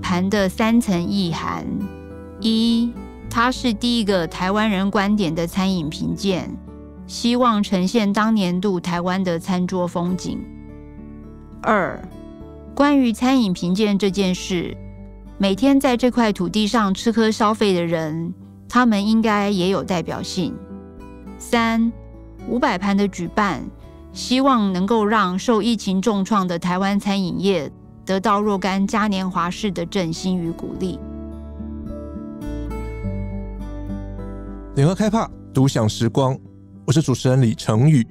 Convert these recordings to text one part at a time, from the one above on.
盘的三层意涵：一，它是第一个台湾人观点的餐饮评鉴，希望呈现当年度台湾的餐桌风景；二，关于餐饮评鉴这件事，每天在这块土地上吃喝消费的人，他们应该也有代表性；三，五百盘的举办，希望能够让受疫情重创的台湾餐饮业。得到若干嘉年华式的振兴与鼓励。联合开帕独享时光，我是主持人李成宇。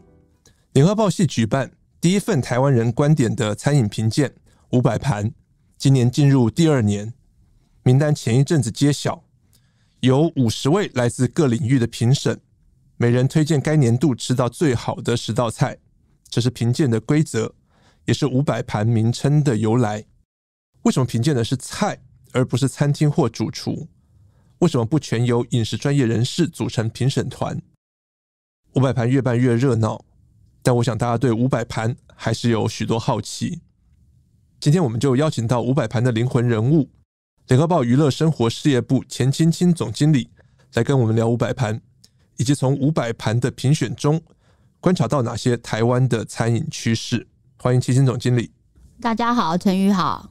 联合报系举办第一份台湾人观点的餐饮评鉴五百盘，今年进入第二年。名单前一阵子揭晓，有五十位来自各领域的评审，每人推荐该年度吃到最好的十道菜，这是评鉴的规则。也是五百盘名称的由来。为什么评鉴的是菜而不是餐厅或主厨？为什么不全由饮食专业人士组成评审团？五百盘越办越热闹，但我想大家对五百盘还是有许多好奇。今天我们就邀请到五百盘的灵魂人物，联合报娱乐生活事业部钱青青总经理，来跟我们聊五百盘，以及从五百盘的评选中观察到哪些台湾的餐饮趋势。欢迎七星总经理。大家好，陈宇好。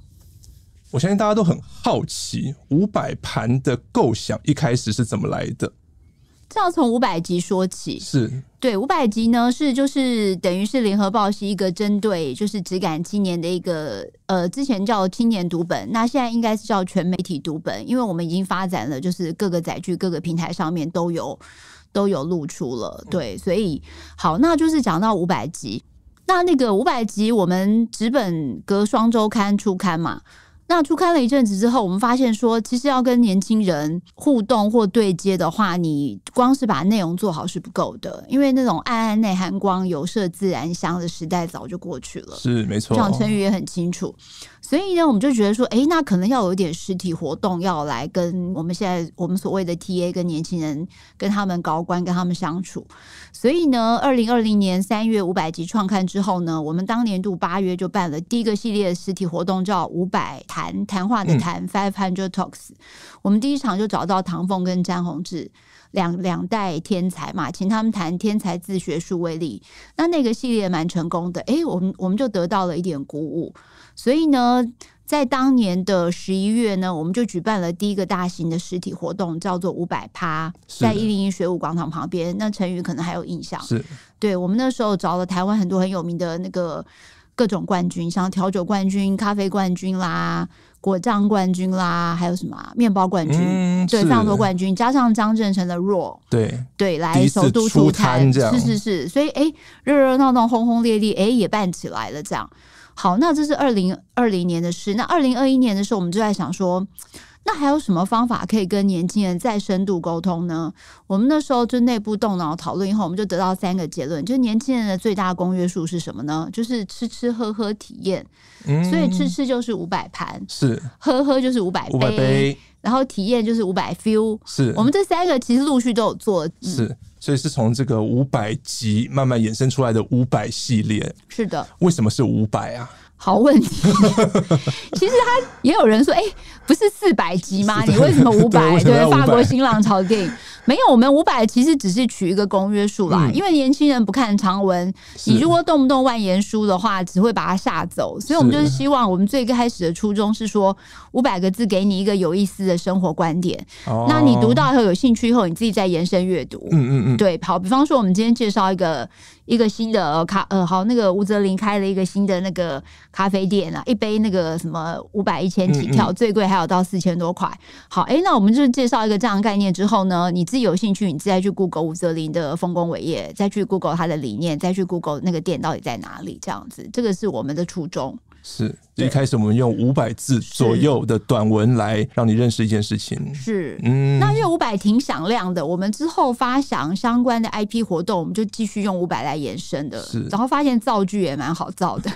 我相信大家都很好奇，五百盘的构想一开始是怎么来的？这要从五百集说起。是对五百集呢，是就是等于是联合报是一个针对就是只敢青年的一个，呃，之前叫青年读本，那现在应该是叫全媒体读本，因为我们已经发展了，就是各个载具、各个平台上面都有都有露出了。对，所以好，那就是讲到五百集。那那个五百集，我们直本隔双周刊出刊嘛。那出刊了一阵子之后，我们发现说，其实要跟年轻人互动或对接的话，你光是把内容做好是不够的，因为那种暗暗内涵光有色自然香的时代早就过去了。是没错，这样成语也很清楚。所以呢，我们就觉得说，哎，那可能要有点实体活动，要来跟我们现在我们所谓的 T A 跟年轻人，跟他们高官跟他们相处。所以呢，二零二零年三月五百集创刊之后呢，我们当年度八月就办了第一个系列实体活动，叫五百谈谈话的谈 Five Hundred Talks。我们第一场就找到唐凤跟詹宏志两两代天才嘛，请他们谈天才自学术为例。那那个系列蛮成功的，诶，我们我们就得到了一点鼓舞。所以呢，在当年的十一月呢，我们就举办了第一个大型的实体活动，叫做五百趴，在一零一水舞广场旁边。那陈宇可能还有印象，是。对我们那时候找了台湾很多很有名的那个各种冠军，像调酒冠军、咖啡冠军啦、果酱冠军啦，还有什么面包冠军，对，非常多冠军，加上张镇成的弱，对对，来首都出餐，是是是，所以哎，热热闹闹、轰轰烈烈，哎，也办起来了这样。好，那这是二零二零年的事。那二零二一年的时候，我们就在想说，那还有什么方法可以跟年轻人再深度沟通呢？我们那时候就内部动脑讨论以后，我们就得到三个结论，就年轻人的最大公约数是什么呢？就是吃吃喝喝体验。嗯，所以吃吃就是五百盘，是喝喝就是五百杯，然后体验就是五百 feel。是，我们这三个其实陆续都有做，是。所以是从这个五百集慢慢衍生出来的五百系列，是的。为什么是五百啊？好问题。其实他也有人说，哎，不是四百集吗？你为什么五百？对，法国新浪潮电影。没有，我们五百其实只是取一个公约数吧，因为年轻人不看长文，你如果动不动万言书的话，只会把他吓走。所以，我们就是希望，我们最开始的初衷是说，五百个字给你一个有意思的生活观点。那你读到以后有兴趣以后，你自己再延伸阅读。嗯嗯嗯。对，好，比方说我们今天介绍一个。一个新的咖呃好，那个吴泽林开了一个新的那个咖啡店啊，一杯那个什么五百一千起跳，最贵还有到四千多块。好，哎，那我们就介绍一个这样的概念之后呢，你自己有兴趣，你再去 Google 吴泽林的丰功伟业，再去 Google 他的理念，再去 Google 那个店到底在哪里，这样子，这个是我们的初衷。是一开始我们用五百字左右的短文来让你认识一件事情，是，嗯，那因为五百挺响亮的，我们之后发祥相关的 IP 活动，我们就继续用五百来延伸的，是，然后发现造句也蛮好造的，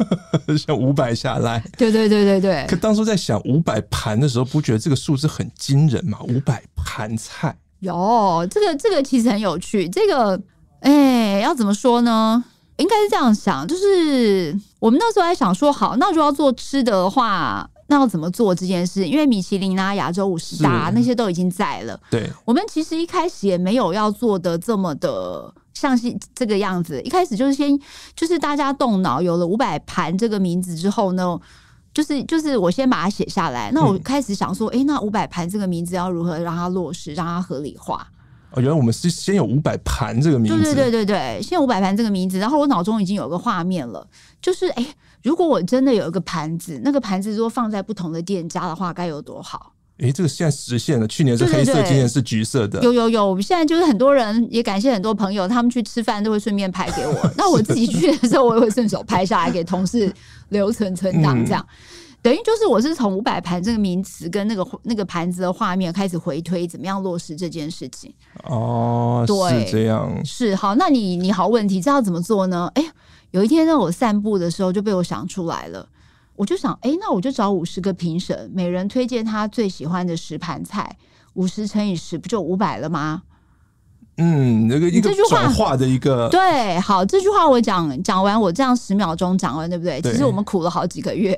像五百下来，对对对对对。可当初在想五百盘的时候，不觉得这个数字很惊人嘛？五百盘菜，有这个这个其实很有趣，这个哎要怎么说呢？应该是这样想，就是我们那时候还想说，好，那如果要做吃的话，那要怎么做这件事？因为米其林啊、亚洲五十大啊那些都已经在了。对，我们其实一开始也没有要做的这么的像是这个样子。一开始就是先就是大家动脑，有了五百盘这个名字之后呢，就是就是我先把它写下来。那我开始想说，哎，那五百盘这个名字要如何让它落实，让它合理化？我觉得我们是先有五百盘这个名字，对对对对对，先有五百盘这个名字，然后我脑中已经有个画面了，就是哎，如果我真的有一个盘子，那个盘子如果放在不同的店家的话，该有多好！哎，这个现在实现了，去年是黑色，今年是橘色的。有有有，我们现在就是很多人也感谢很多朋友，他们去吃饭都会顺便拍给我，那我自己去的时候，我也会顺手拍下来给同事留存存档这样。等于就是我是从五百盘这个名词跟那个那个盘子的画面开始回推，怎么样落实这件事情？哦，对，这样是好。那你你好，问题知道怎么做呢？哎，有一天让我散步的时候就被我想出来了。我就想，哎，那我就找五十个评审，每人推荐他最喜欢的十盘菜，五十乘以十不就五百了吗？嗯，那个一个转化的一个对，好，这句话我讲讲完，我这样十秒钟讲完，对不对？其实我们苦了好几个月，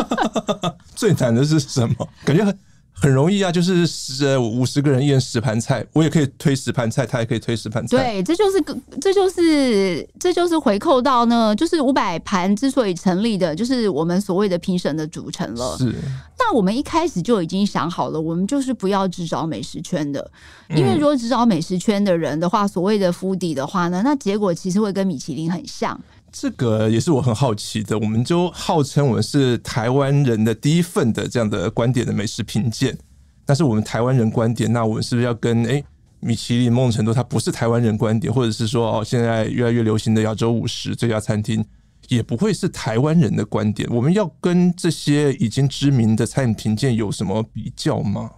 最难的是什么？感觉很。很容易啊，就是十五十个人，一人十盘菜，我也可以推十盘菜，他也可以推十盘菜。对，这就是个，这就是这就是回扣到呢，就是五百盘之所以成立的，就是我们所谓的评审的组成了。是，那我们一开始就已经想好了，我们就是不要只找美食圈的，因为如果只找美食圈的人的话，所谓的敷底的话呢，那结果其实会跟米其林很像。这个也是我很好奇的，我们就号称我们是台湾人的第一份的这样的观点的美食评鉴，但是我们台湾人观点，那我们是不是要跟哎米其林梦成都它不是台湾人观点，或者是说哦现在越来越流行的亚洲五十这家餐厅也不会是台湾人的观点，我们要跟这些已经知名的餐饮评鉴有什么比较吗？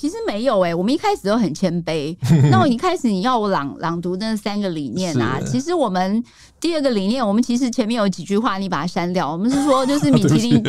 其实没有哎，我们一开始都很谦卑。那我一开始你要我朗朗读那三个理念啊，其实我们第二个理念，我们其实前面有几句话，你把它删掉。我们是说，就是 米其林，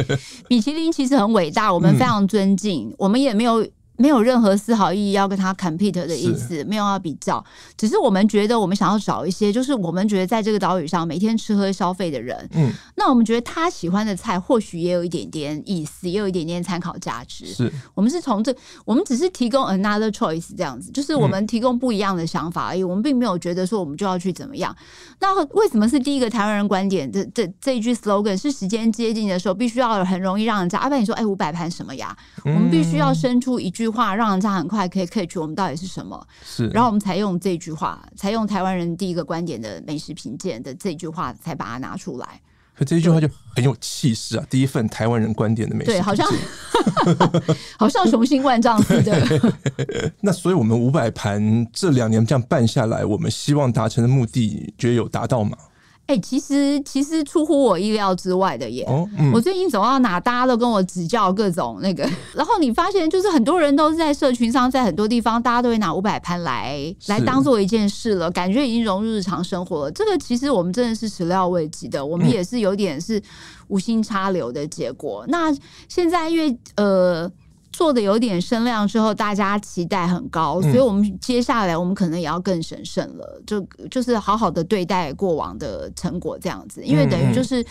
米其林其实很伟大，我们非常尊敬，我们也没有。没有任何丝毫意义要跟他 compete 的意思，没有要比较，只是我们觉得我们想要找一些，就是我们觉得在这个岛屿上每天吃喝消费的人，嗯，那我们觉得他喜欢的菜或许也有一点点意思，也有一点点参考价值。是，我们是从这，我们只是提供 another choice 这样子，就是我们提供不一样的想法而已，我们并没有觉得说我们就要去怎么样。那为什么是第一个台湾人观点？这这这一句 slogan 是时间接近的时候，必须要很容易让人家。阿凡你说，哎，五百盘什么呀？我们必须要生出一句。话让人家很快可以 catch 我们到底是什么，是，然后我们才用这句话，才用台湾人第一个观点的美食评鉴的这句话，才把它拿出来。可这句话就很有气势啊！第一份台湾人观点的美食，对，好像 好像雄心万丈似的。那所以我们五百盘这两年这样办下来，我们希望达成的目的，觉得有达到吗？哎，其实其实出乎我意料之外的耶！我最近走到哪，大家都跟我指教各种那个。然后你发现，就是很多人都是在社群上，在很多地方，大家都会拿五百盘来来当做一件事了，感觉已经融入日常生活了。这个其实我们真的是始料未及的，我们也是有点是无心插柳的结果。那现在因为呃。做的有点声量之后，大家期待很高，所以我们接下来我们可能也要更审慎了，就就是好好的对待过往的成果这样子，因为等于就是。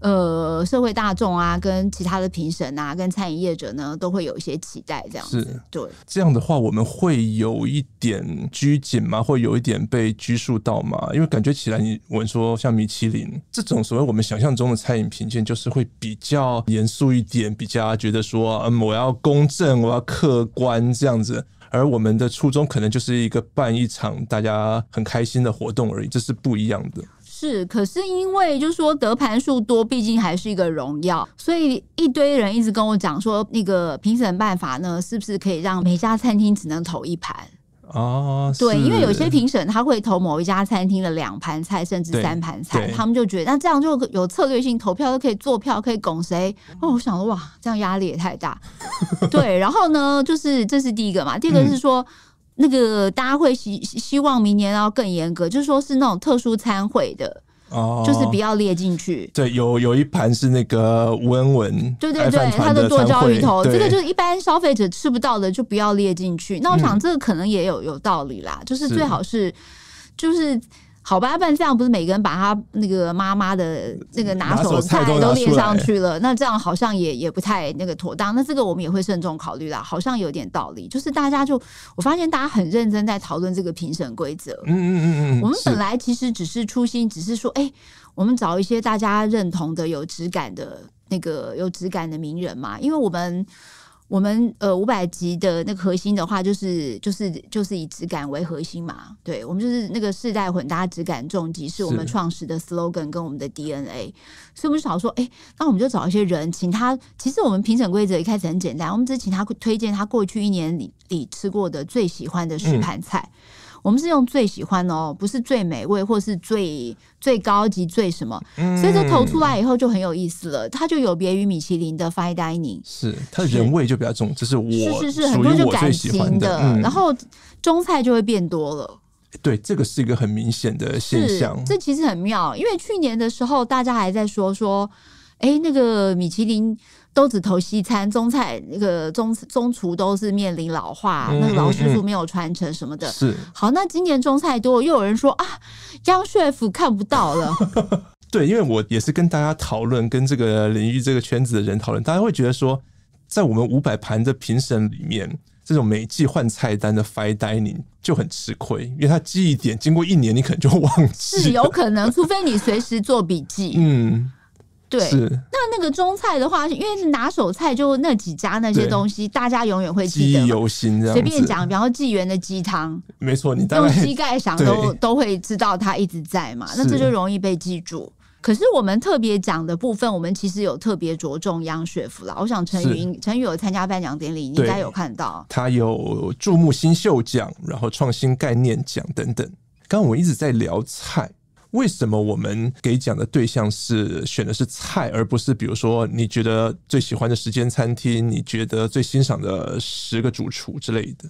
呃，社会大众啊，跟其他的评审啊，跟餐饮业者呢，都会有一些期待，这样子。对，这样的话，我们会有一点拘谨吗？会有一点被拘束到吗？因为感觉起来，你我们说像米其林这种所谓我们想象中的餐饮评鉴，就是会比较严肃一点，比较觉得说，嗯，我要公正，我要客观这样子。而我们的初衷可能就是一个办一场大家很开心的活动而已，这是不一样的。是，可是因为就是说得盘数多，毕竟还是一个荣耀，所以一堆人一直跟我讲说，那个评审办法呢，是不是可以让每家餐厅只能投一盘？哦，对，因为有些评审他会投某一家餐厅的两盘菜，甚至三盘菜，他们就觉得那这样就有策略性投票，就可以做票，可以拱谁？哦，我想了，哇，这样压力也太大。对，然后呢，就是这是第一个嘛，第二个是说。那个大家会希希望明年要更严格，就是说是那种特殊参会的，就是不要列进去。对，有有一盘是那个吴文文对对对他的剁椒鱼头，这个就是一般消费者吃不到的，就不要列进去。那我想这个可能也有有道理啦，就是最好是就是。好吧，不然这样不是每个人把他那个妈妈的那个拿手菜都列上去了？那这样好像也也不太那个妥当。那这个我们也会慎重考虑啦。好像有点道理，就是大家就我发现大家很认真在讨论这个评审规则。嗯嗯嗯嗯，我们本来其实只是初心，只是说，哎，我们找一些大家认同的有质感的那个有质感的名人嘛，因为我们。我们呃五百集的那个核心的话，就是就是就是以质感为核心嘛。对，我们就是那个世代混搭质感重疾，是我们创始的 slogan 跟我们的 DNA，所以我们就想说，哎，那我们就找一些人，请他。其实我们评审规则一开始很简单，我们只请他推荐他过去一年里里吃过的最喜欢的十盘菜。我们是用最喜欢哦，不是最美味，或是最最高级最什么，所以这投出来以后就很有意思了。它就有别于米其林的 Fine Dining，是它人味就比较重，这是我是是很多就最喜欢的。然后中菜就会变多了，对，这个是一个很明显的现象。这其实很妙，因为去年的时候大家还在说说，哎，那个米其林。都只投西餐，中菜那个中中厨都是面临老化，那个老师傅没有传承什么的。是好，那今年中菜多，又有人说啊，央税府看不到了。对，因为我也是跟大家讨论，跟这个领域这个圈子的人讨论，大家会觉得说，在我们五百盘的评审里面，这种每季换菜单的 i 呆 g 就很吃亏，因为他记忆点，经过一年你可能就忘记。是有可能，除非你随时做笔记。嗯。对，那那个中菜的话，因为拿手菜就那几家那些东西，大家永远会记得。记忆犹新这样随便讲，方说纪元的鸡汤。没错，你用膝盖想都都会知道它一直在嘛，那这就容易被记住。可是我们特别讲的部分，我们其实有特别着重央雪福了。我想陈云、陈宇有参加颁奖典礼，应该有看到。他有注目新秀奖，然后创新概念奖等等。刚刚我们一直在聊菜。为什么我们给讲的对象是选的是菜，而不是比如说你觉得最喜欢的时间餐厅，你觉得最欣赏的十个主厨之类的？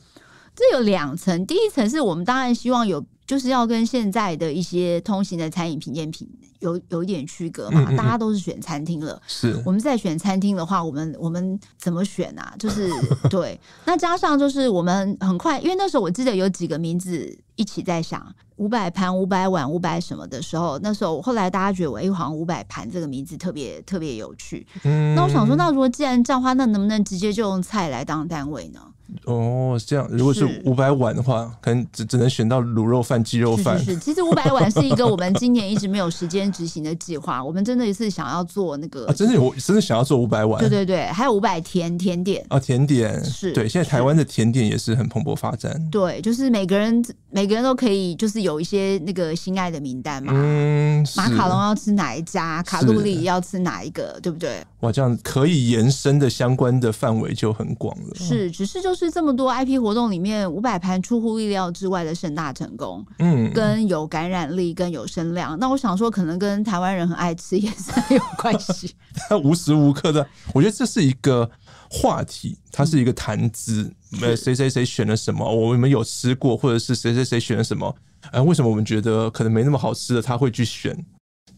这有两层，第一层是我们当然希望有。就是要跟现在的一些通行的餐饮品鉴品有有一点区隔嘛，大家都是选餐厅了。是，我们在选餐厅的话，我们我们怎么选啊？就是 对，那加上就是我们很快，因为那时候我记得有几个名字一起在想五百盘、五百碗、五百什么的时候，那时候后来大家觉得我哎，好像五百盘这个名字特别特别有趣。那我想说，那如果既然这样话，那能不能直接就用菜来当单位呢？哦，是这样。如果是五百碗的话，可能只只能选到卤肉饭、鸡肉饭。是是，其实五百碗是一个我们今年一直没有时间执行的计划。我们真的是想要做那个啊，真的有真的想要做五百碗。对对对，还有五百甜甜点啊，甜点是。对，现在台湾的甜点也是很蓬勃发展。对，就是每个人每个人都可以，就是有一些那个心爱的名单嘛。嗯，马卡龙要吃哪一家？卡路里要吃哪一个？对不对？哇，这样可以延伸的相关的范围就很广了。是，只是就是这么多 IP 活动里面，五百盘出乎意料之外的盛大成功，嗯，跟有感染力、跟有声量。那我想说，可能跟台湾人很爱吃夜餐有关系。他无时无刻的，我觉得这是一个话题，它是一个谈资。呃，谁谁谁选了什么？我们有吃过，或者是谁谁谁选了什么？呃，为什么我们觉得可能没那么好吃的，他会去选？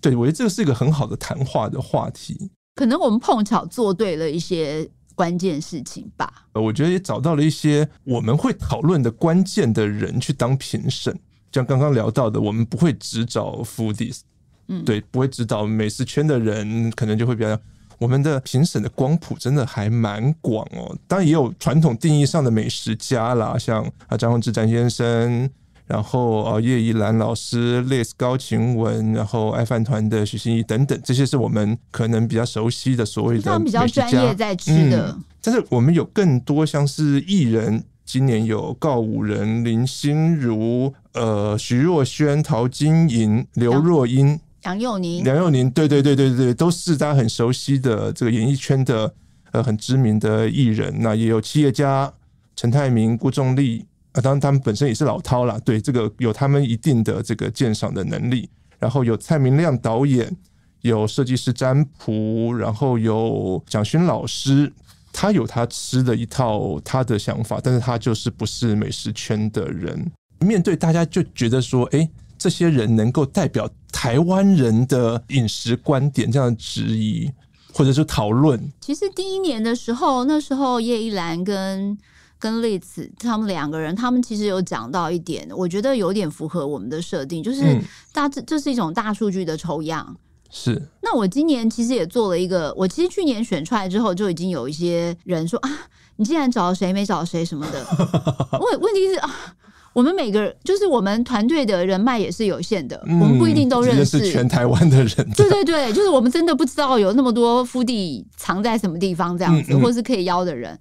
对，我觉得这个是一个很好的谈话的话题。可能我们碰巧做对了一些关键事情吧。呃，我觉得也找到了一些我们会讨论的关键的人去当评审，像刚刚聊到的，我们不会只找 Foodies，嗯，对，不会只找美食圈的人，可能就会比较我们的评审的光谱真的还蛮广哦。当然也有传统定义上的美食家啦，像啊张宏志张先生。然后，哦，叶一兰老师、l o i s 高晴雯，然后爱饭团的许欣怡等等，这些是我们可能比较熟悉的所谓的比较专业在吃的。但是我们有更多像是艺人，今年有告五人、林心如、呃徐若瑄、陶晶莹、刘若英、杨佑宁、杨佑宁，对对对对对，都是大家很熟悉的这个演艺圈的呃很知名的艺人。那也有企业家，陈泰明、顾仲立。啊，当然他们本身也是老饕了，对这个有他们一定的这个鉴赏的能力。然后有蔡明亮导演，有设计师詹普，然后有蒋勋老师，他有他吃的一套他的想法，但是他就是不是美食圈的人，面对大家就觉得说，哎，这些人能够代表台湾人的饮食观点，这样质疑或者是讨论。其实第一年的时候，那时候叶一兰跟。跟例子他们两个人，他们其实有讲到一点，我觉得有点符合我们的设定，就是大致这是一种大数据的抽样。是。那我今年其实也做了一个，我其实去年选出来之后，就已经有一些人说啊，你竟然找谁没找谁什么的。问问题是啊，我们每个人就是我们团队的人脉也是有限的，我们不一定都认识全台湾的人。对 对对，就是我们真的不知道有那么多腹地藏在什么地方，这样子，或是可以邀的人。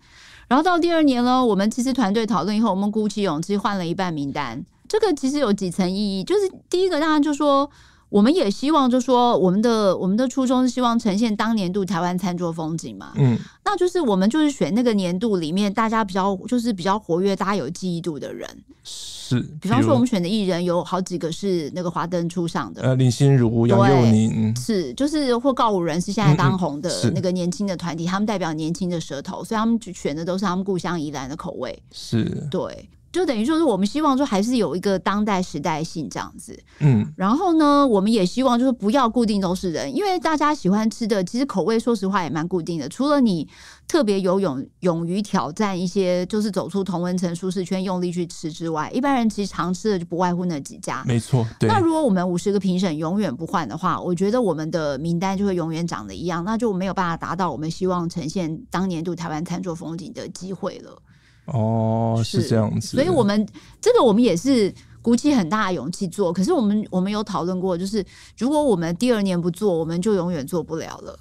然后到第二年呢，我们其实团队讨论以后，我们鼓起勇气换了一半名单。这个其实有几层意义，就是第一个，当然就说。我们也希望，就说我们的我们的初衷是希望呈现当年度台湾餐桌风景嘛。嗯，那就是我们就是选那个年度里面大家比较就是比较活跃、大家有记忆度的人。是，比方说我们选的艺人有好几个是那个华灯初上的，呃，林心如、杨佑宁，是就是或告五人是现在当红的那个年轻的团体，他们代表年轻的舌头，所以他们就选的都是他们故乡宜兰的口味。是，对。就等于说，是我们希望说还是有一个当代时代性这样子。嗯，然后呢，我们也希望就是不要固定都是人，因为大家喜欢吃的其实口味，说实话也蛮固定的。除了你特别有勇勇于挑战一些，就是走出同文层舒适圈，用力去吃之外，一般人其实常吃的就不外乎那几家。没错。那如果我们五十个评审永远不换的话，我觉得我们的名单就会永远长得一样，那就没有办法达到我们希望呈现当年度台湾餐桌风景的机会了。哦，是这样子，所以我们这个我们也是鼓起很大的勇气做，可是我们我们有讨论过，就是如果我们第二年不做，我们就永远做不了了。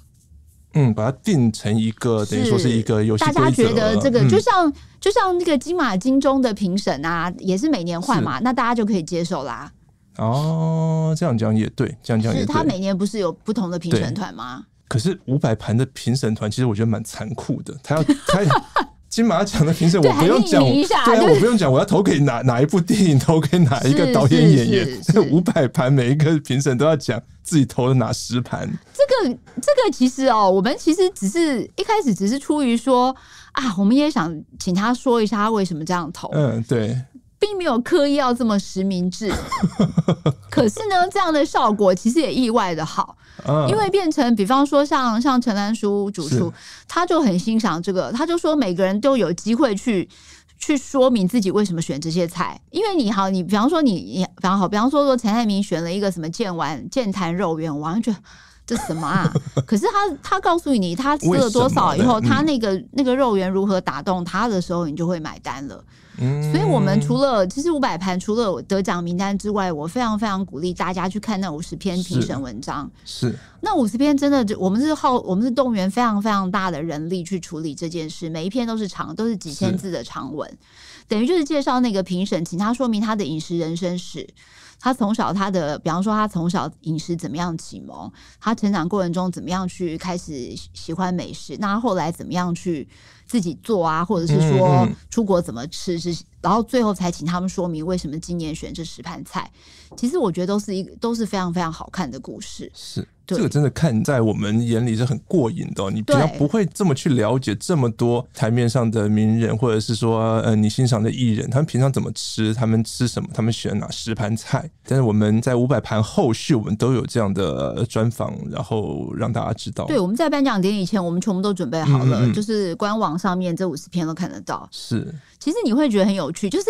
嗯，把它定成一个等于说是一个，大家觉得这个就像就像那个金马金钟的评审啊，也是每年换嘛，那大家就可以接受啦。哦，这样讲也对，这样讲也对。他每年不是有不同的评审团吗？可是五百盘的评审团，其实我觉得蛮残酷的，他要他。金马奖的评审 我不用讲，对啊，我不用讲，我要投给哪哪一部电影，投给哪一个导演演员，五百盘每一个评审都要讲自己投了哪十盘。这个这个其实哦，我们其实只是一开始只是出于说啊，我们也想请他说一下他为什么这样投。嗯，对。并没有刻意要这么实名制，可是呢，这样的效果其实也意外的好，因为变成，比方说像像陈兰书主厨，他就很欣赏这个，他就说每个人都有机会去去说明自己为什么选这些菜，因为你好，你比方说你你，比方好，比方说说陈爱明选了一个什么剑丸剑坛肉圆，我完全。这什么啊？可是他他告诉你，他吃了多少以后，他那个那个肉圆如何打动他的时候，你就会买单了。所以，我们除了其实五百盘，除了得奖名单之外，我非常非常鼓励大家去看那五十篇评审文章。是那五十篇真的，我们是耗，我们是动员非常非常大的人力去处理这件事。每一篇都是长，都是几千字的长文，等于就是介绍那个评审，请他说明他的饮食人生史。他从小他的，比方说他从小饮食怎么样启蒙，他成长过程中怎么样去开始喜欢美食，那后来怎么样去？自己做啊，或者是说出国怎么吃，是然后最后才请他们说明为什么今年选这十盘菜。其实我觉得都是一个都是非常非常好看的故事。是这个真的看在我们眼里是很过瘾的。你不要不会这么去了解这么多台面上的名人，或者是说呃你欣赏的艺人，他们平常怎么吃，他们吃什么，他们选哪十盘菜。但是我们在五百盘后续，我们都有这样的专访，然后让大家知道。对，我们在颁奖典礼前，我们全部都准备好了，就是官网。上面这五十篇都看得到，是其实你会觉得很有趣，就是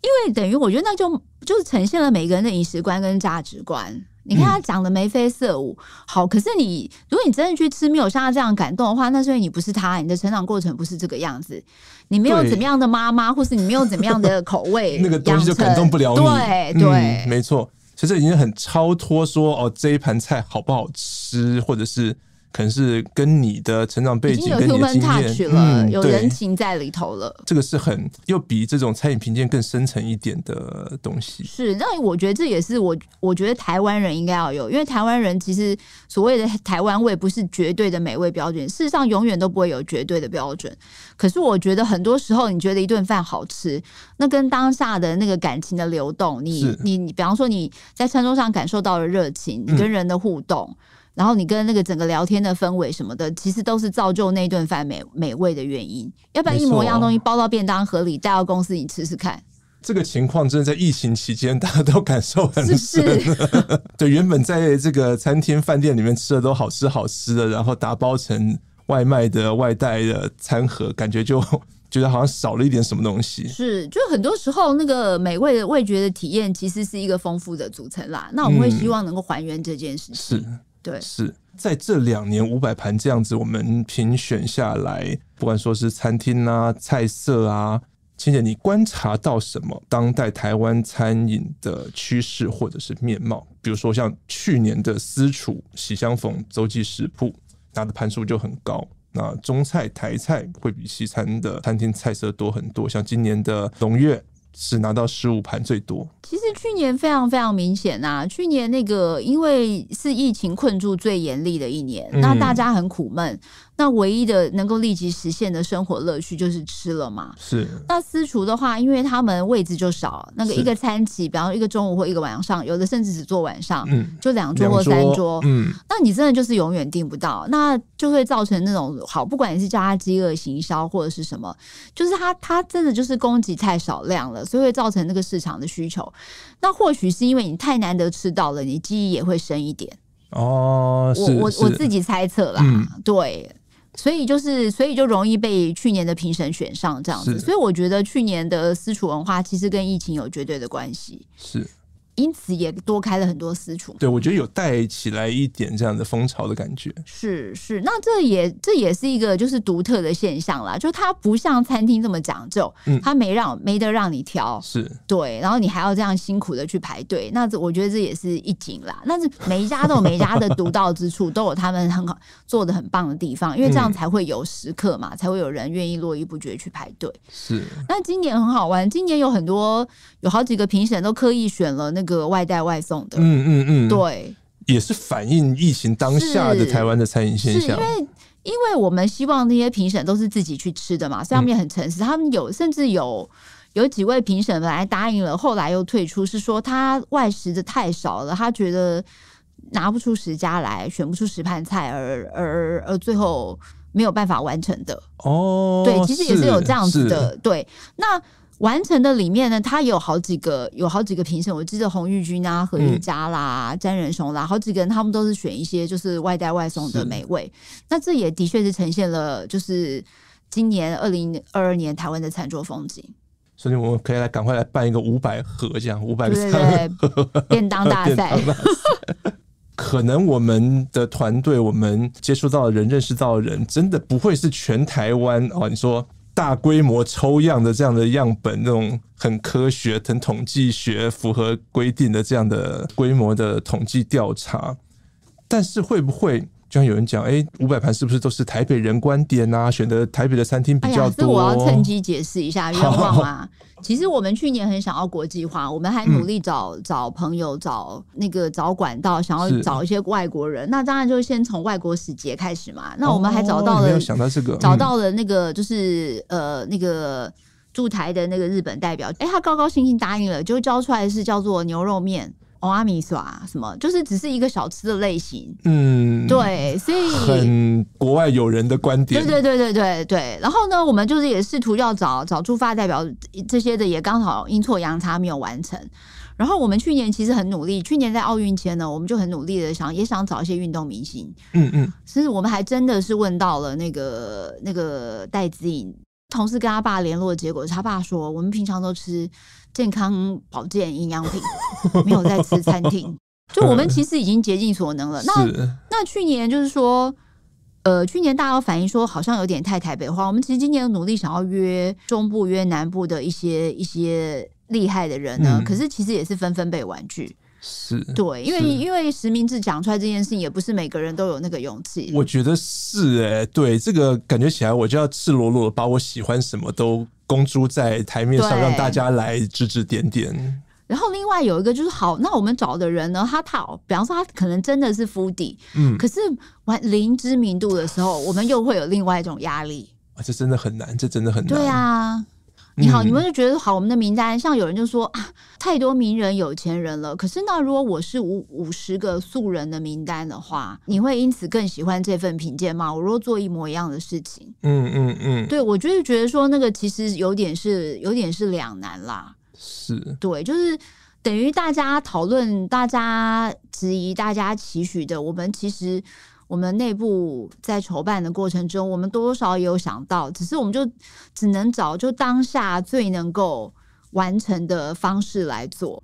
因为等于我觉得那就就是呈现了每个人的饮食观跟价值观。你看他讲的眉飞色舞，好，可是你如果你真的去吃，没有像他这样感动的话，那因为你不是他，你的成长过程不是这个样子，你没有怎么样的妈妈，或是你没有怎么样的口味，那个东西就感动不了你。对，没错，其实已经很超脱，说哦，这一盘菜好不好吃，或者是。可能是跟你的成长背景、跟你的经验去了，有人情在里头了。这个是很又比这种餐饮评鉴更深层一点的东西。是，那我觉得这也是我我觉得台湾人应该要有，因为台湾人其实所谓的台湾味不是绝对的美味标准，事实上永远都不会有绝对的标准。可是我觉得很多时候，你觉得一顿饭好吃，那跟当下的那个感情的流动，你你你，比方说你在餐桌上感受到了热情，你跟人的互动。然后你跟那个整个聊天的氛围什么的，其实都是造就那顿饭美美味的原因。要不然一模一样东西包到便当盒里，带到公司里吃吃看。这个情况真的在疫情期间，大家都感受很深。对，原本在这个餐厅饭店里面吃的都好吃好吃的，然后打包成外卖的外带的餐盒，感觉就觉得好像少了一点什么东西。是，就很多时候那个美味的味觉的体验，其实是一个丰富的组成啦。那我们会希望能够还原这件事。是。对，是在这两年五百盘这样子，我们评选下来，不管说是餐厅啊、菜色啊，青姐你观察到什么当代台湾餐饮的趋势或者是面貌？比如说像去年的私厨喜相逢、周记食铺，它的盘数就很高。那中菜、台菜会比西餐的餐厅菜色多很多。像今年的龙月。是拿到十五盘最多。其实去年非常非常明显啊，去年那个因为是疫情困住最严厉的一年，那大家很苦闷。那唯一的能够立即实现的生活乐趣就是吃了嘛。是。那私厨的话，因为他们位置就少，那个一个餐起，比方一个中午或一个晚上，有的甚至只做晚上，嗯，就两桌或三桌，嗯。那你真的就是永远订不到，那就会造成那种好，不管你是叫它饥饿行销或者是什么，就是它它真的就是供给太少量了，所以会造成那个市场的需求。那或许是因为你太难得吃到了，你记忆也会深一点。哦，我我我自己猜测啦，对。所以就是，所以就容易被去年的评审选上这样子。所以我觉得去年的私厨文化其实跟疫情有绝对的关系。是。因此也多开了很多私厨，对我觉得有带起来一点这样的风潮的感觉。是是，那这也这也是一个就是独特的现象啦，就它不像餐厅这么讲究，它没让没得让你挑，是对，然后你还要这样辛苦的去排队，那这我觉得这也是一景啦。那是每一家都有每一家的独到之处，都有他们很好做的很棒的地方，因为这样才会有食客嘛，才会有人愿意络绎不绝去排队。是，那今年很好玩，今年有很多有好几个评审都刻意选了那。个外带外送的，嗯嗯嗯，对，也是反映疫情当下的台湾的餐饮现象，因为因为我们希望那些评审都是自己去吃的嘛，所以他们很诚实。他们有甚至有有几位评审本来答应了，后来又退出，是说他外食的太少了，他觉得拿不出十家来，选不出十盘菜，而而而最后没有办法完成的。哦，对，其实也是有这样子的，对，那。完成的里面呢，它有好几个，有好几个评审。我记得洪玉君啊、何玉佳啦、詹仁雄啦，好几个人，他们都是选一些就是外带外送的美味。那这也的确是呈现了，就是今年二零二二年台湾的餐桌风景。所以我们可以来赶快来办一个五百盒这样五百个便当大赛。可能我们的团队，我们接触到的人、认识到的人，真的不会是全台湾哦。你说？大规模抽样的这样的样本，那种很科学、很统计学符合规定的这样的规模的统计调查，但是会不会？像有人讲，哎，五百盘是不是都是台北人观点呐？选择台北的餐厅比较多。是，我要趁机解释一下愿望啊。其实我们去年很想要国际化，我们还努力找找朋友，找那个找管道，想要找一些外国人。那当然就先从外国使节开始嘛。那我们还找到了，没有想到这个，找到了那个就是呃那个驻台的那个日本代表，哎，他高高兴兴答应了，就交出来是叫做牛肉面。欧阿米耍什么？就是只是一个小吃的类型。嗯，对，所以很国外友人的观点。对对对对对对。然后呢，我们就是也试图要找找出发代表这些的，也刚好阴错阳差没有完成。然后我们去年其实很努力，去年在奥运前呢，我们就很努力的想也想找一些运动明星。嗯嗯，其实我们还真的是问到了那个那个戴姿颖。同事跟他爸联络，结果他爸说：“我们平常都吃健康保健营养品，没有在吃餐厅。就我们其实已经竭尽所能了。那那去年就是说，呃，去年大家都反映说好像有点太台北化。我们其实今年努力想要约中部、约南部的一些一些厉害的人呢，可是其实也是分分被婉拒。”是对，因为因为实名制讲出来这件事情，也不是每个人都有那个勇气。我觉得是哎，对这个感觉起来，我就要赤裸裸把我喜欢什么都公诸在台面上，让大家来指指点点。然后另外有一个就是好，那我们找的人呢，他讨，比方说他可能真的是府底，嗯，可是玩零知名度的时候，我们又会有另外一种压力。啊，这真的很难，这真的很难。对啊。你好，你们就觉得好？我们的名单像有人就说啊，太多名人有钱人了。可是那如果我是五五十个素人的名单的话，你会因此更喜欢这份评鉴吗？我如果做一模一样的事情，嗯嗯嗯，对，我就是觉得说那个其实有点是有点是两难啦。是，对，就是等于大家讨论、大家质疑、大家期许的，我们其实。我们内部在筹办的过程中，我们多多少也有想到，只是我们就只能找就当下最能够完成的方式来做。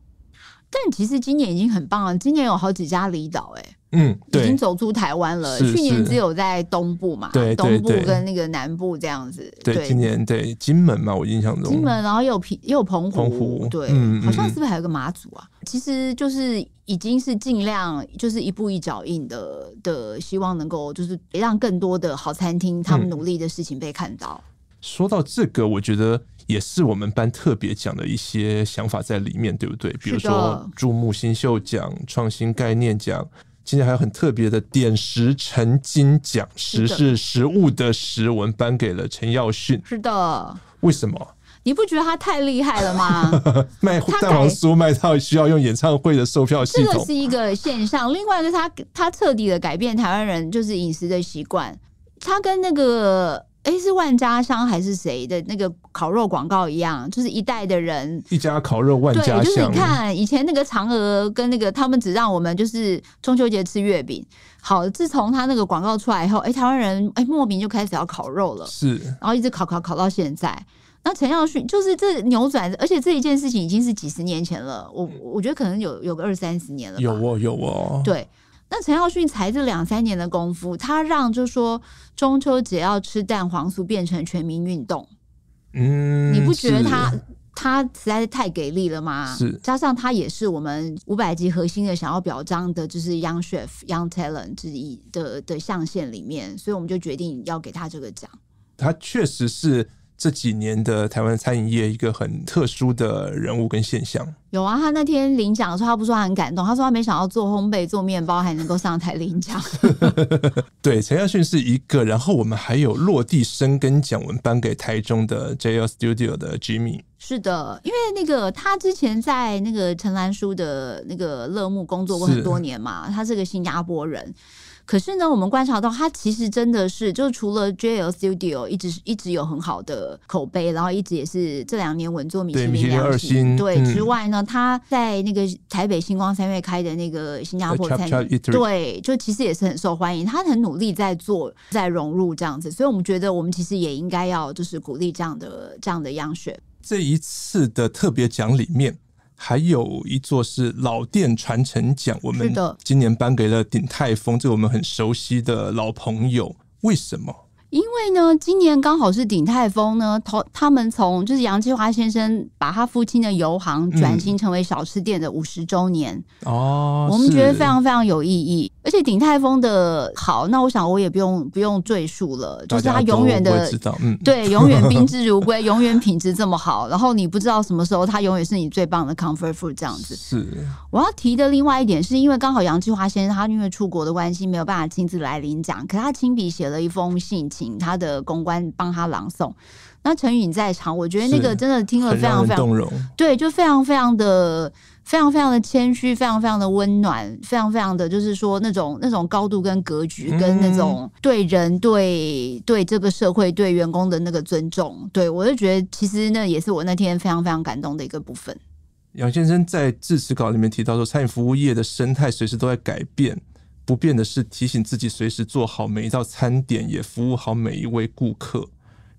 但其实今年已经很棒了，今年有好几家离岛诶。嗯，已经走出台湾了。去年只有在东部嘛，东部跟那个南部这样子。对，今年对金门嘛，我印象中金门，然后又有澎湖，澎湖，对，好像是不是还有个马祖啊？其实就是已经是尽量就是一步一脚印的，的希望能够就是让更多的好餐厅他们努力的事情被看到。说到这个，我觉得也是我们班特别讲的一些想法在里面，对不对？比如说注目新秀奖、创新概念奖。今天还有很特别的“点石成金”奖，石是食物的石文，颁给了陈耀迅。是的，为什么？你不觉得他太厉害了吗？卖蛋黄酥卖到需要用演唱会的售票系统，这个是一个现象。另外是他，他彻底的改变台湾人就是饮食的习惯。他跟那个。哎，是万家香还是谁的那个烤肉广告一样？就是一代的人，一家烤肉万家香。就是你看以前那个嫦娥跟那个他们只让我们就是中秋节吃月饼。好，自从他那个广告出来以后，哎，台湾人哎莫名就开始要烤肉了。是，然后一直烤烤烤到现在。那陈耀迅就是这扭转，而且这一件事情已经是几十年前了。我我觉得可能有有个二三十年了。有哦，有哦。对。那陈耀迅才这两三年的功夫，他让就说中秋节要吃蛋黄酥变成全民运动，嗯，你不觉得他他实在是太给力了吗？是，加上他也是我们五百级核心的想要表彰的，就是 Young Chef、Young Talent 之一的的象限里面，所以我们就决定要给他这个奖。他确实是这几年的台湾餐饮业一个很特殊的人物跟现象。有啊，他那天领奖的时候，他不说他很感动，他说他没想到做烘焙做面包还能够上台领奖。对，陈嘉迅是一个，然后我们还有落地生根奖，我们颁给台中的 JL Studio 的 Jimmy。是的，因为那个他之前在那个陈兰书的那个乐牧工作过很多年嘛，他是个新加坡人。可是呢，我们观察到他其实真的是，就除了 JL Studio 一直一直有很好的口碑，然后一直也是这两年稳坐米其林二星对之外呢。他在那个台北星光三月开的那个新加坡餐厅，对，就其实也是很受欢迎。他很努力在做，在融入这样子，所以我们觉得我们其实也应该要就是鼓励这样的这样的样选。这一次的特别奖里面还有一座是老店传承奖，我们今年颁给了鼎泰丰，这个我们很熟悉的老朋友，为什么？因为呢，今年刚好是鼎泰丰呢，他他们从就是杨继华先生把他父亲的油行转型成为小吃店的五十周年哦，我们觉得非常非常有意义。而且鼎泰丰的好，那我想我也不用不用赘述了，就是他永远的，知道，嗯，对，永远宾至如归，永远品质这么好。然后你不知道什么时候，他永远是你最棒的 comfort food 这样子。是我要提的另外一点，是因为刚好杨继华先生他因为出国的关系没有办法亲自来领奖，可他亲笔写了一封信。他的公关帮他朗诵，那陈允颖在场，我觉得那个真的听了非常非常动容，对，就非常非常的、非常非常的谦虚，非常非常的温暖，非常非常的就是说那种那种高度跟格局，跟那种对人对对这个社会对员工的那个尊重，对我就觉得其实那也是我那天非常非常感动的一个部分。杨先生在致辞稿里面提到说，餐饮服务业的生态随时都在改变。不变的是提醒自己随时做好每一道餐点，也服务好每一位顾客。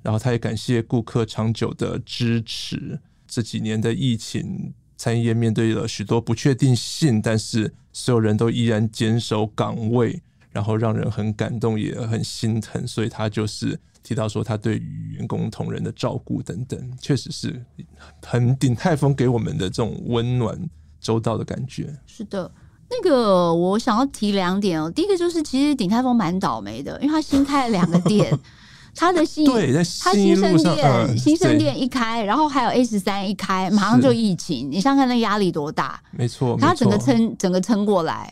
然后他也感谢顾客长久的支持。这几年的疫情，餐饮业面对了许多不确定性，但是所有人都依然坚守岗位，然后让人很感动，也很心疼。所以他就是提到说，他对于员工同仁的照顾等等，确实是很顶泰丰给我们的这种温暖周到的感觉。是的。那个我想要提两点哦，第一个就是其实鼎泰丰蛮倒霉的，因为他新开两个店，他的新对他新生店，新生店一开，然后还有 A 十三一开，马上就疫情，你想想看那压力多大，没错，他整个撑整个撑过来，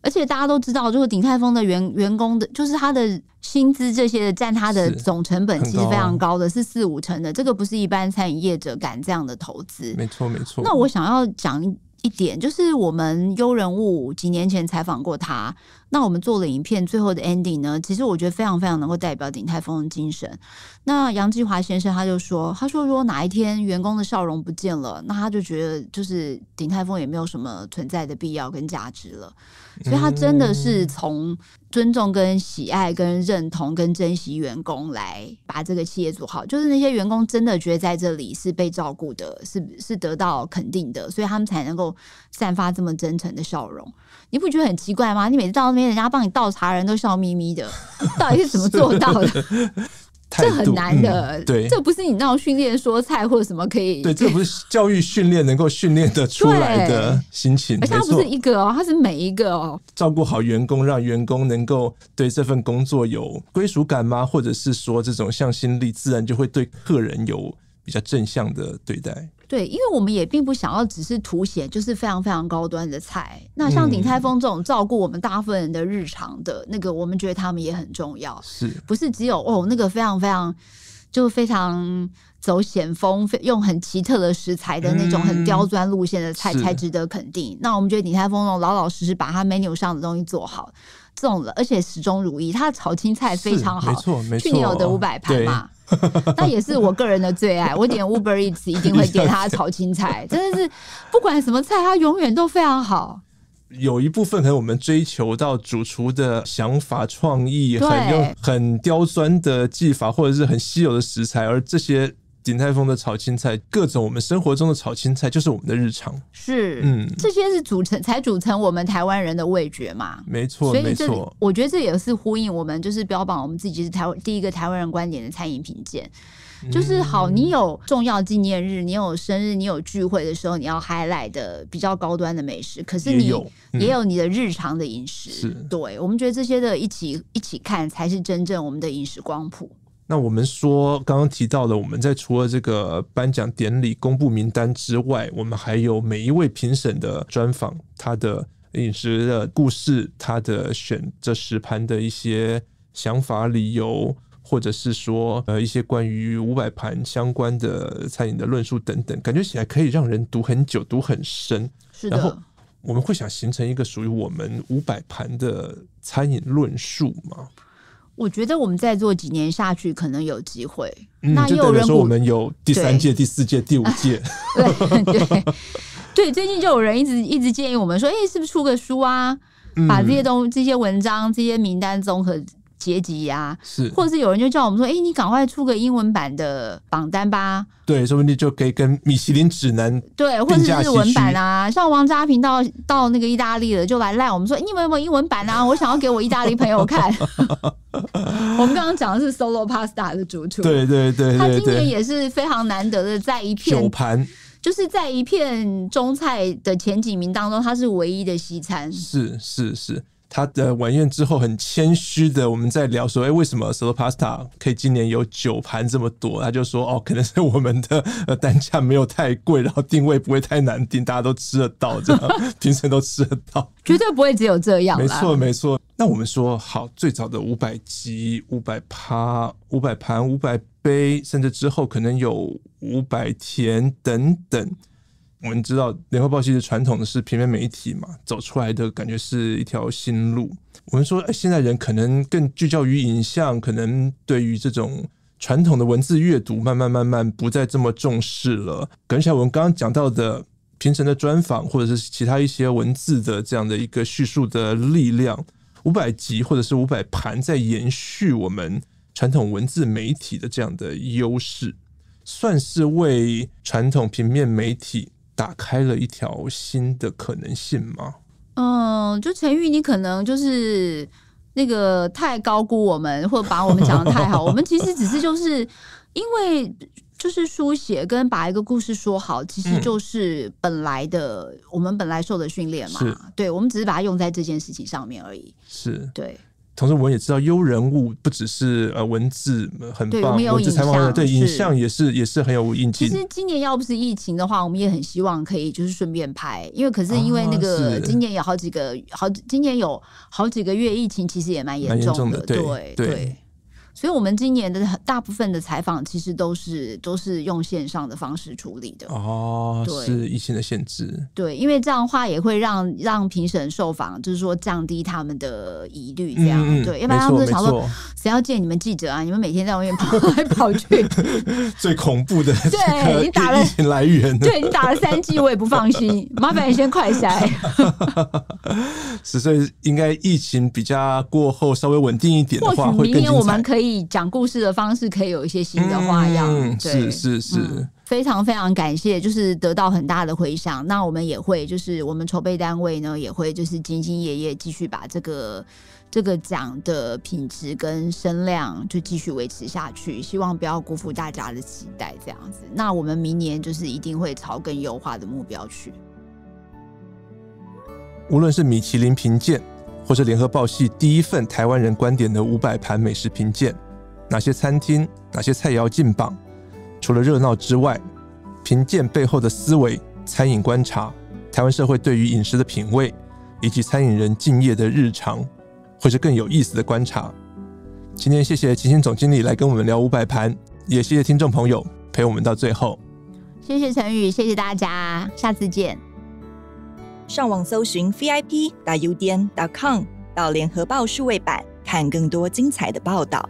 而且大家都知道，就是鼎泰丰的员员工的，就是他的薪资这些占他的总成本，其实非常高的是四五成的，这个不是一般餐饮业者敢这样的投资，没错没错。那我想要讲。一点就是，我们优人物几年前采访过他。那我们做了影片最后的 ending 呢？其实我觉得非常非常能够代表鼎泰丰的精神。那杨继华先生他就说：“他说如果哪一天员工的笑容不见了，那他就觉得就是鼎泰丰也没有什么存在的必要跟价值了。”所以，他真的是从尊重、跟喜爱、跟认同、跟珍惜员工来把这个企业做好。就是那些员工真的觉得在这里是被照顾的，是是得到肯定的，所以他们才能够散发这么真诚的笑容。你不觉得很奇怪吗？你每次到那边。人家帮你倒茶，人都笑眯眯的，到底是怎么做到的？这很难的，对，这不是你那种训练说菜或者什么可以，对，这不是教育训练能够训练的出来的心情。而它不是一个哦，它是每一个哦，照顾好员工，让员工能够对这份工作有归属感吗？或者是说，这种向心力自然就会对客人有比较正向的对待。对，因为我们也并不想要只是凸显就是非常非常高端的菜。那像鼎泰丰这种照顾我们大部分人的日常的那个，我们觉得他们也很重要。是，不是只有哦那个非常非常就非常走险峰，用很奇特的食材的那种很刁钻路线的菜才值得肯定？那我们觉得鼎泰丰这种老老实实把他 menu 上的东西做好，这种而且始终如一，他炒青菜非常好，没错没错，去年有得五百盘嘛。那也是我个人的最爱，我点 Uber Eats 一定会点他炒青菜，真的是不管什么菜，他永远都非常好。有一部分可能我们追求到主厨的想法、创意，很用很刁钻的技法，或者是很稀有的食材，而这些。鼎泰丰的炒青菜，各种我们生活中的炒青菜，就是我们的日常。是，嗯，这些是组成，才组成我们台湾人的味觉嘛。没错，没错。我觉得这也是呼应我们，就是标榜我们自己是台第一个台湾人观点的餐饮品鉴。就是好，你有重要纪念日，你有生日，你有聚会的时候，你要 highlight 的比较高端的美食。可是你也有你的日常的饮食。对，我们觉得这些的一起一起看，才是真正我们的饮食光谱。那我们说刚刚提到了，我们在除了这个颁奖典礼公布名单之外，我们还有每一位评审的专访，他的饮食的故事，他的选择十盘的一些想法理由，或者是说呃一些关于五百盘相关的餐饮的论述等等，感觉起来可以让人读很久，读很深。是的。然后我们会想形成一个属于我们五百盘的餐饮论述吗？我觉得我们再做几年下去，可能有机会。那又有人说我们有第三届、第四届、第五届。对对对，最近就有人一直一直建议我们说：“哎，是不是出个书啊？把这些东、这些文章、这些名单综合。”结集呀，是，或者是有人就叫我们说，哎，你赶快出个英文版的榜单吧。对，说不定就可以跟米其林指南对，或者是日文版啊。像王扎平到到那个意大利了，就来赖我们说，哎，有没有英文版啊？我想要给我意大利朋友看。我们刚刚讲的是 solo pasta 的主厨，对对对，他今年也是非常难得的，在一片九盘，就是在一片中菜的前几名当中，他是唯一的西餐。是是是。他的完宴之后很谦虚的，我们在聊说，哎，为什么 Slo o Pasta 可以今年有九盘这么多？他就说，哦，可能是我们的单价没有太贵，然后定位不会太难定，大家都吃得到，这样 平时都吃得到。绝对不会只有这样。没错，没错。那我们说好，最早的五百吉、五百趴、五百盘、五百杯，甚至之后可能有五百甜等等。我们知道《联合报》其实传统的是平面媒体嘛，走出来的感觉是一条新路。我们说，哎，现在人可能更聚焦于影像，可能对于这种传统的文字阅读，慢慢慢慢不再这么重视了。感觉像我们刚刚讲到的平成的专访，或者是其他一些文字的这样的一个叙述的力量，五百集或者是五百盘，在延续我们传统文字媒体的这样的优势，算是为传统平面媒体。打开了一条新的可能性吗？嗯，就陈玉，你可能就是那个太高估我们，或把我们讲的太好。我们其实只是就是因为就是书写跟把一个故事说好，其实就是本来的我们本来受的训练嘛。对，我们只是把它用在这件事情上面而已。是，对。同时，我们也知道，优人物不只是呃文字很棒，对，我们有影像，对，影像也是也是很有印记。其实今年要不是疫情的话，我们也很希望可以就是顺便拍，因为可是因为那个今年有好几个好，今年有好几个月疫情其实也蛮严重的，对对。所以，我们今年的大部分的采访其实都是都是用线上的方式处理的。哦，是疫情的限制。对，因为这样的话也会让让评审受访，就是说降低他们的疑虑。这样，对，要不然他们就想说，谁要见你们记者啊？你们每天在外面跑来跑去，最恐怖的，对你打了来源，对你打了三 G，我也不放心。麻烦你先快些。十 岁应该疫情比较过后，稍微稳定一点的话，或许明年我们可以。讲故事的方式可以有一些新的花样，是是是，非常非常感谢，就是得到很大的回响。那我们也会，就是我们筹备单位呢，也会就是兢兢业业，继续把这个这个奖的品质跟声量就继续维持下去，希望不要辜负大家的期待。这样子，那我们明年就是一定会朝更优化的目标去，无论是米其林评鉴。或是联合报系第一份台湾人观点的五百盘美食评鉴，哪些餐厅、哪些菜肴进榜？除了热闹之外，评鉴背后的思维、餐饮观察、台湾社会对于饮食的品味，以及餐饮人敬业的日常，或是更有意思的观察。今天谢谢秦星总经理来跟我们聊五百盘，也谢谢听众朋友陪我们到最后。谢谢陈宇，谢谢大家，下次见。上网搜寻 VIP 大 U 店 .com 到联合报数位版，看更多精彩的报道。